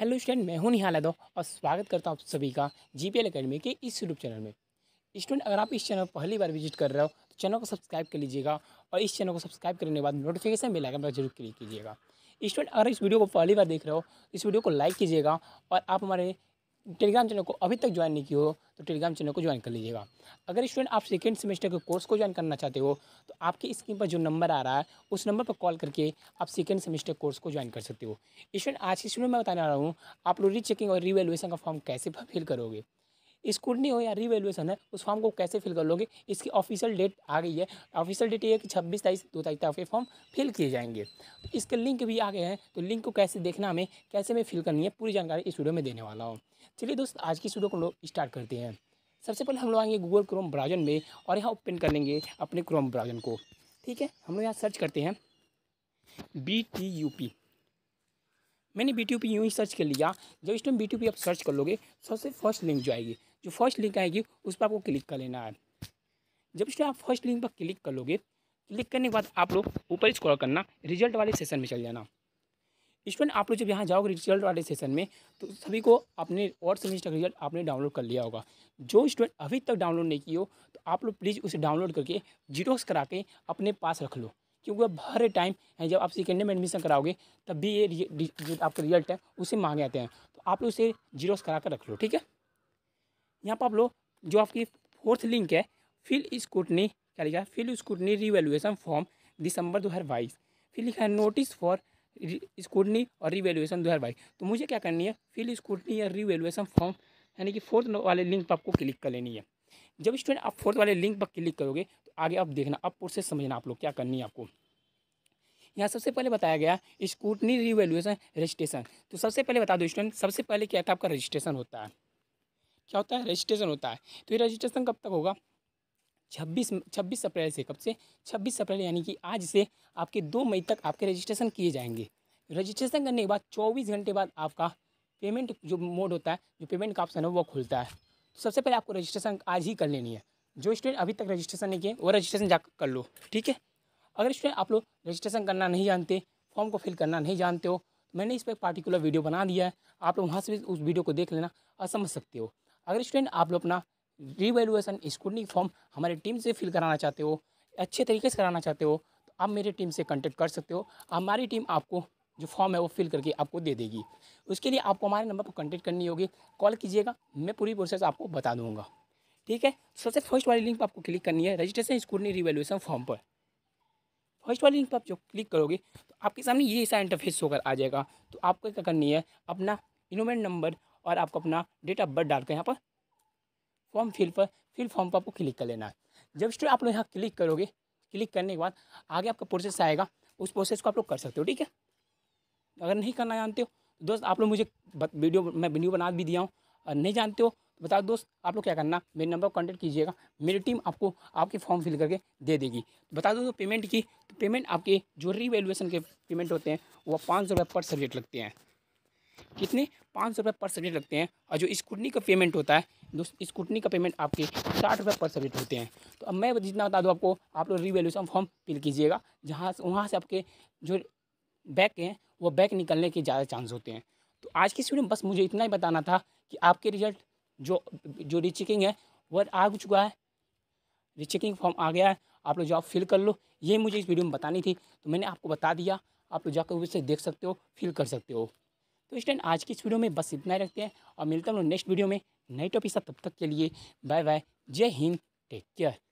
hello student मैं हूं निहाल यादव और स्वागत करता हूं आप सभी का जी पी एल अकेडमी के इस यूट्यूब चैनल में स्टूडेंट अगर आप इस चैनल पर पहली बार विजिट कर रहे हो तो चैनल को सब्सक्राइब कर लीजिएगा और इस चैनल को सब्सक्राइब करने के बाद नोटिफिकेशन मिला पर जरूर क्लिक कीजिएगा स्टूडेंट अगर इस वीडियो को पहली बार देख रहे हो तो इस वीडियो को लाइक कीजिएगा और आप हमारे टेलीग्राम चैनल को अभी तक ज्वाइन नहीं किया हो तो टेलीग्राम चैनल को ज्वाइन कर लीजिएगा अगर स्टूडेंट आप सेकेंड सेमेस्टर के कोर्स को ज्वाइन करना चाहते हो तो आपके स्क्रीन पर जो नंबर आ रहा है उस नंबर पर कॉल करके आप सेकेंड सेमेस्टर कोर्स को ज्वाइन कर सकते हो स्टूडेंट आज की स्टूडेंट मैं बताने आ रहा हूँ आप लोग री चेकिंग और रीवैल्यूएशन का फॉर्म कैसे फिल करोगे नहीं हो या रिवेलुएसन है उस फॉर्म को कैसे फिल कर लोगे इसकी ऑफिशियल डेट आ गई है ऑफिशियल डेट ये है कि छब्बीस तारीख से दो तारीख तक आपके फॉर्म फिल किए जाएंगे तो इसके लिंक भी आ गए हैं तो लिंक को कैसे देखना हमें कैसे हमें फिल करनी है पूरी जानकारी इस वीडियो में देने वाला हूँ चलिए दोस्त आज की वीडियो को लोग स्टार्ट करते हैं सबसे पहले हम लोग आएंगे गूगल क्रोम ब्राउजन में और यहाँ ओपन कर लेंगे अपने क्रोम ब्राउजन को ठीक है हम लोग यहाँ सर्च करते हैं बी टी यू पी मैंने बी टी यू पी यूँ ही सर्च कर लिया जब इस time B T U P आप सर्च कर लोगे सबसे फर्स्ट लिंक जो आएगी जो फर्स्ट लिंक आएगी उस पर आपको क्लिक कर लेना है जब इसलिए आप फर्स्ट लिंक पर क्लिक कर लोगे क्लिक करने के बाद आप लोग ऊपर स्क्रॉल करना रिजल्ट वाले सेशन में चल जाना स्टूडेंट आप लोग जब यहाँ जाओगे रिजल्ट वाले सेशन में तो सभी को अपने और सेमेस्टर का रिजल्ट आपने डाउनलोड कर लिया होगा जो स्टूडेंट अभी तक डाउनलोड नहीं किया हो तो आप लोग प्लीज़ उसे डाउनलोड करके जीरोक्स करा के अपने पास रख लो क्योंकि अब हर टाइम जब आप सेकेंड में एडमिशन कराओगे तब भी ये जो आपका रिजल्ट है उसे मांगे आते हैं तो आप लोग उसे जीरोक्स करा कर रख लो ठीक है यहाँ पर आप लोग जो आपकी फोर्थ लिंक है फिल स्कूटनी क्या लिखा है फिल स्कूटनी रिवेल्युएसन फॉर्म दिसंबर दो हज़ार बाईस फिर लिखा है नोटिस फॉर स्कूटनी और रिवेल्युएसन दो हज़ार बाईस तो मुझे क्या करनी है फिल स्कूटनी या रिवेल्युएसन फॉर्म यानी कि फोर्थ वाले लिंक पर आपको क्लिक कर लेनी है जब स्टूडेंट आप फोर्थ वाले लिंक पर क्लिक करोगे तो आगे आप देखना अब प्रोसेस समझना आप लोग क्या करनी है आपको यहाँ सबसे पहले बताया गया स्कूटनी रिवेल्युएसन रजिस्ट्रेशन तो सबसे पहले बता दो स्टूडेंट सबसे पहले क्या था आपका रजिस्ट्रेशन होता है क्या होता है रजिस्ट्रेशन होता है तो ये रजिस्ट्रेशन कब तक होगा छब्बीस छब्बीस अप्रैल से कब से छब्बीस अप्रैल यानी कि आज से आपके दो मई तक आपके रजिस्ट्रेशन किए जाएंगे रजिस्ट्रेशन करने के बाद चौबीस घंटे बाद आपका पेमेंट जो मोड होता है जो पेमेंट का ऑप्शन है वो खुलता है तो सबसे पहले आपको रजिस्ट्रेशन आज ही कर लेनी है जो स्टूडेंट अभी तक रजिस्ट्रेशन नहीं किए वो रजिस्ट्रेशन जाकर कर लो ठीक है अगर स्टूडेंट आप लोग रजिस्ट्रेशन करना नहीं जानते फॉर्म को फिल करना नहीं जानते हो तो मैंने इस पर पार्टिकुलर वीडियो बना दिया है आप लोग वहाँ से भी उस वीडियो को देख लेना और समझ सकते हो अगर स्टूडेंट आप लोग अपना रिवेलुएसन स्कूटनी फॉर्म हमारी टीम से फिल कराना चाहते हो अच्छे तरीके से कराना चाहते हो तो आप मेरी टीम से कॉन्टेक्ट कर सकते हो हमारी टीम आपको जो फॉर्म है वो फिल करके आपको दे देगी उसके लिए आपको हमारे नंबर पर कॉन्टेक्ट करनी होगी कॉल कीजिएगा मैं पूरी प्रोसेस आपको बता दूँगा ठीक है सबसे फर्स्ट वाली लिंक पर आपको क्लिक करनी है रजिस्ट्रेशन स्कूटनी रिवेलुएसन फॉर्म पर फर्स्ट वाली लिंक पर आप जो क्लिक करोगे तो आपके सामने ये ऐसा इंटरफेस होकर आ जाएगा तो आपको क्या करनी है अपना इनोमेंट नंबर और आपको अपना डेट ऑफ बर्थ डाल कर यहाँ पर फॉर्म फिल पर फिल फॉर्म पर आपको क्लिक कर लेना है जब स्टूडेंट आप लोग यहाँ क्लिक करोगे क्लिक करने के बाद आगे आपका प्रोसेस आएगा उस प्रोसेस को आप लोग कर सकते हो ठीक है अगर नहीं करना जानते हो तो दोस्त आप लोग मुझे वीडियो मैं वीडियो बना भी दिया हूँ और नहीं जानते हो तो बताओ दोस्त आप लोग क्या करना मेरे नंबर पर कॉन्टैक्ट कीजिएगा मेरी टीम आपको आपके फॉर्म फिल करके दे देगी तो बता दो तो पेमेंट की तो पेमेंट आपके जो रिवेलुएसन के पेमेंट होते हैं वो पाँच सौ रुपये पर सब्जेक्ट लगते हैं कितने पाँच सौ रुपये पर सब्जेक्ट लगते हैं और जो स्कूटनी का पेमेंट होता है दोस्तों स्कूटनी का पेमेंट आपके साठ रुपये पर सब्जेक्ट होते हैं तो अब मैं जितना बता दूँ आपको आप लोग रिवेल्यूशन फॉर्म फिल कीजिएगा जहाँ से वहाँ से आपके जो बैक हैं वो बैक निकलने के ज़्यादा चांस होते हैं तो आज की स्टूडियो में बस मुझे इतना ही बताना था कि आपके रिजल्ट जो जो रिचेकिंग है वह आ चुका है रिचेकिंग फॉर्म आ गया है आप लोग जॉब फिल कर लो ये मुझे इस वीडियो में बतानी थी तो मैंने आपको बता दिया आप लोग जाकर उसे देख सकते हो फिल कर सकते हो तो स्टैंड आज की इस वीडियो में बस इतना ही रखते हैं और मिलता हूँ नेक्स्ट वीडियो में नई टॉपिक सब तब तक के लिए बाय बाय जय हिंद टेक केयर